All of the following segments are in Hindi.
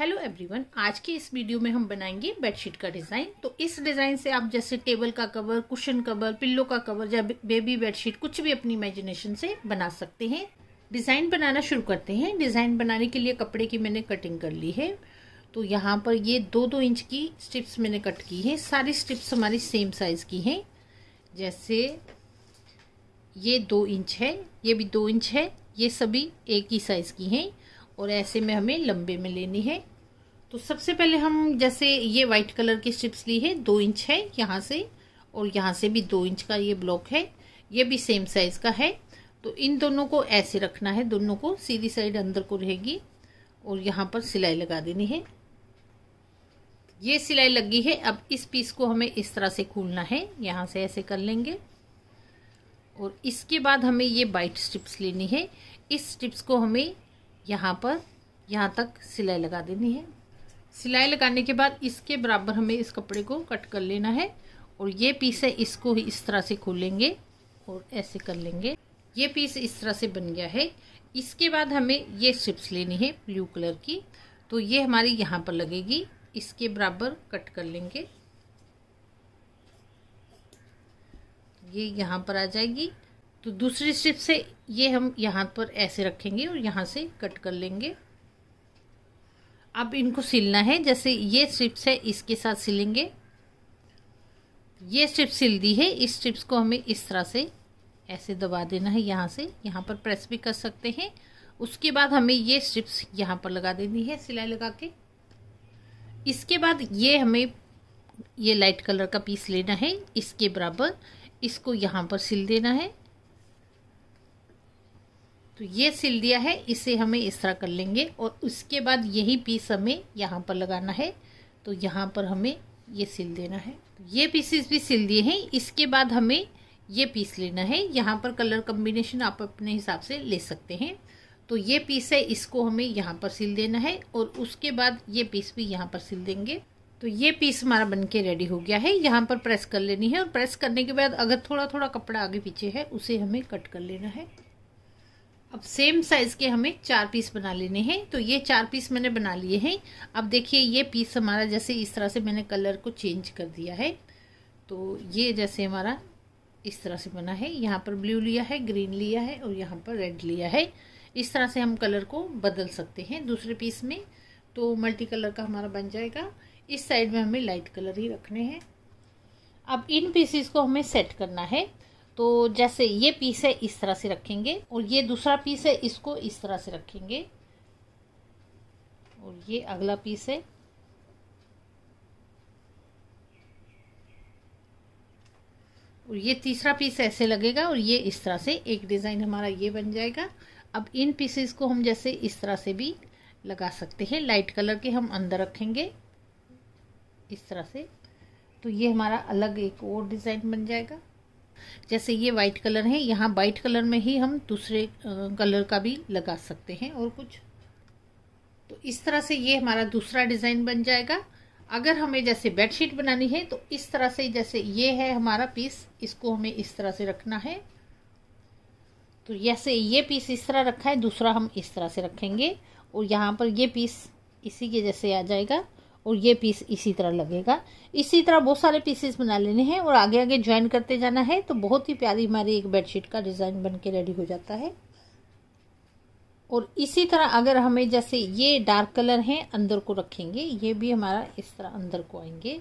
हेलो एवरीवन आज के इस वीडियो में हम बनाएंगे बेडशीट का डिज़ाइन तो इस डिज़ाइन से आप जैसे टेबल का कवर कुशन कवर पिल्लो का कवर या बेबी बेडशीट कुछ भी अपनी इमेजिनेशन से बना सकते हैं डिज़ाइन बनाना शुरू करते हैं डिज़ाइन बनाने के लिए कपड़े की मैंने कटिंग कर ली है तो यहाँ पर ये दो दो इंच की स्टिप्स मैंने कट की है सारी स्टिप्स हमारी सेम साइज़ की हैं जैसे ये दो इंच है ये भी दो इंच है ये सभी एक ही साइज़ की हैं और ऐसे में हमें लंबे में लेनी है तो सबसे पहले हम जैसे ये वाइट कलर की स्ट्रिप्स ली है दो इंच है यहाँ से और यहाँ से भी दो इंच का ये ब्लॉक है ये भी सेम साइज का है तो इन दोनों को ऐसे रखना है दोनों को सीधी साइड अंदर को रहेगी और यहाँ पर सिलाई लगा देनी है ये सिलाई लगी है अब इस पीस को हमें इस तरह से खोलना है यहाँ से ऐसे कर लेंगे और इसके बाद हमें ये बाइट स्ट्रिप्स लेनी है इस स्ट्रिप्स को हमें यहाँ पर यहाँ तक सिलाई लगा देनी है सिलाई लगाने के बाद इसके बराबर हमें इस कपड़े को कट कर लेना है और ये पीस है इसको ही इस तरह से खोलेंगे और ऐसे कर लेंगे ये पीस इस तरह से बन गया है इसके बाद हमें ये स्ट्रिप्स लेनी है ब्लू कलर की तो ये हमारी यहाँ पर लगेगी इसके बराबर कट कर लेंगे ये यहाँ पर आ जाएगी तो दूसरी स्ट्रिप से ये हम यहाँ पर ऐसे रखेंगे और यहाँ से कट कर लेंगे अब इनको सिलना है जैसे ये स्ट्रिप्स है इसके साथ सिलेंगे ये स्ट्रिप सिल दी है इस स्ट्रिप्स को हमें इस तरह से ऐसे दबा देना है यहाँ से यहाँ पर प्रेस भी कर सकते हैं उसके बाद हमें ये स्ट्रिप्स यहाँ पर लगा देनी है सिलाई लगा के इसके बाद ये हमें ये लाइट कलर का पीस लेना है इसके बराबर इसको यहाँ पर सिल देना है तो ये सिल दिया है इसे हमें इस तरह कर लेंगे और उसके बाद यही पीस हमें यहाँ पर लगाना है तो यहाँ पर हमें ये सिल देना है तो ये पीसेस भी सिल दिए हैं इसके बाद हमें ये पीस लेना है यहाँ पर कलर कम्बिनेशन आप अपने हिसाब से ले सकते हैं तो ये पीस है इसको हमें यहाँ पर सिल देना है और उसके बाद ये पीस भी यहाँ पर सिल देंगे तो ये पीस हमारा बनके रेडी हो गया है यहाँ पर प्रेस कर लेनी है और प्रेस करने के बाद अगर थोड़ा थोड़ा कपड़ा आगे पीछे है उसे हमें कट कर लेना है अब सेम साइज़ के हमें चार पीस बना लेने हैं तो ये चार पीस मैंने बना लिए हैं अब देखिए ये पीस हमारा जैसे इस तरह से मैंने कलर को चेंज कर दिया है तो ये जैसे हमारा इस तरह से बना है यहाँ पर ब्लू लिया है ग्रीन लिया है और यहाँ पर रेड लिया है इस तरह से हम कलर को बदल सकते हैं दूसरे पीस में तो मल्टी कलर का हमारा बन जाएगा इस साइड में हमें लाइट कलर ही रखने हैं अब इन पीसेस को हमें सेट करना है तो जैसे ये पीस है इस तरह से रखेंगे और ये दूसरा पीस है इसको इस तरह से रखेंगे और ये अगला पीस है और ये तीसरा पीस ऐसे लगेगा और ये इस तरह से एक डिज़ाइन हमारा ये बन जाएगा अब इन पीसेस को हम जैसे इस तरह से भी लगा सकते हैं लाइट कलर के हम अंदर रखेंगे इस तरह से तो ये हमारा अलग एक और डिज़ाइन बन जाएगा जैसे ये वाइट कलर है यहाँ वाइट कलर में ही हम दूसरे कलर का भी लगा सकते हैं और कुछ तो इस तरह से ये हमारा दूसरा डिज़ाइन बन जाएगा अगर हमें जैसे बेडशीट बनानी है तो इस तरह से जैसे ये है हमारा पीस इसको हमें इस तरह से रखना है तो जैसे ये पीस इस तरह रखा है दूसरा हम इस तरह से रखेंगे और यहाँ पर ये पीस इसी के जैसे आ जाएगा और ये पीस इसी तरह लगेगा इसी तरह बहुत सारे पीसेस बना लेने हैं और आगे आगे ज्वाइन करते जाना है तो बहुत ही प्यारी हमारी एक बेडशीट का डिज़ाइन बन के रेडी हो जाता है और इसी तरह अगर हमें जैसे ये डार्क कलर है अंदर को रखेंगे ये भी हमारा इस तरह अंदर को आएंगे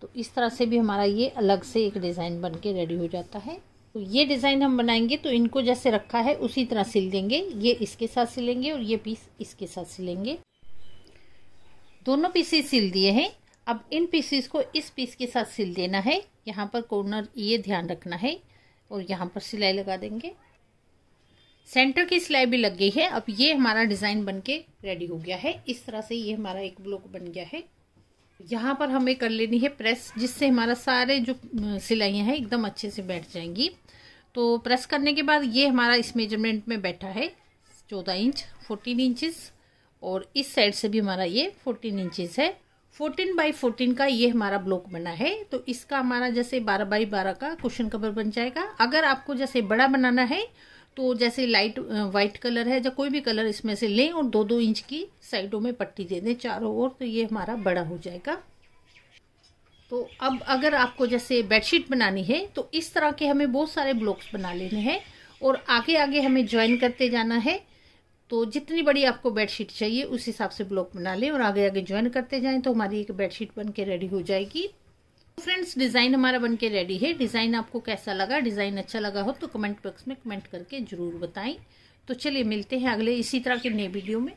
तो इस तरह से भी हमारा ये अलग से एक डिज़ाइन बन के रेडी हो जाता है तो ये डिज़ाइन हम बनाएंगे तो इनको जैसे रखा है उसी तरह सिल देंगे ये इसके साथ सिलेंगे और ये पीस इसके साथ सिलेंगे दोनों पीसेस सिल दिए हैं अब इन पीसेस को इस पीस के साथ सिल देना है यहाँ पर कॉर्नर ये ध्यान रखना है और यहाँ पर सिलाई लगा देंगे सेंटर की सिलाई भी लग गई है अब ये हमारा डिज़ाइन बन के रेडी हो गया है इस तरह से ये हमारा एक ब्लॉक बन गया है यहाँ पर हमें कर लेनी है प्रेस जिससे हमारा सारे जो सिलाइयाँ हैं एकदम अच्छे से बैठ जाएंगी तो प्रेस करने के बाद ये हमारा इस मेजरमेंट में बैठा है चौदह इंच फोर्टीन इंचज़ और इस साइड से भी हमारा ये फोर्टीन इंचज है फोर्टीन बाई फोर्टीन का ये हमारा ब्लॉक बना है तो इसका हमारा जैसे बारह बाई बारह का क्वेश्चन कवर बन जाएगा अगर आपको जैसे बड़ा बनाना है तो जैसे लाइट वाइट कलर है या कोई भी कलर इसमें से लें और दो दो इंच की साइडों में पट्टी दे दें चारों ओर तो ये हमारा बड़ा हो जाएगा तो अब अगर आपको जैसे बेडशीट बनानी है तो इस तरह के हमें बहुत सारे ब्लॉक्स बना लेने हैं और आगे आगे हमें ज्वाइन करते जाना है तो जितनी बड़ी आपको बेडशीट चाहिए उस हिसाब से ब्लॉक बना लें और आगे आगे ज्वाइन करते जाएं तो हमारी एक बेडशीट बन के रेडी हो जाएगी फ्रेंड्स डिज़ाइन हमारा बन के रेडी है डिज़ाइन आपको कैसा लगा डिज़ाइन अच्छा लगा हो तो कमेंट बॉक्स में कमेंट करके ज़रूर बताएं तो चलिए मिलते हैं अगले इसी तरह के नए वीडियो में